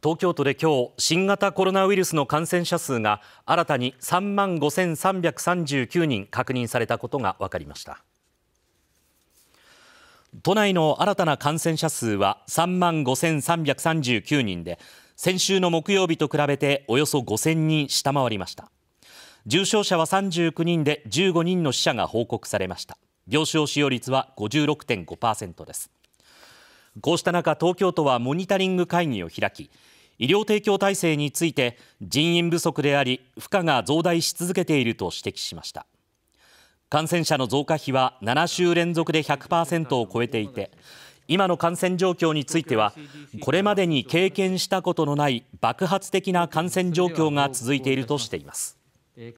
東京都で今日新型コロナウイルスの感染者数が新たに3万5339人確認されたことが分かりました都内の新たな感染者数は3万5339人で先週の木曜日と比べておよそ5000人下回りました重症者は39人で15人の死者が報告されました病床使用率は56.5%ですこうした中東京都はモニタリング会議を開き医療提供体制について人員不足であり負荷が増大し続けていると指摘しました感染者の増加比は7週連続で100%を超えていて今の感染状況についてはこれまでに経験したことのない爆発的な感染状況が続いているとしています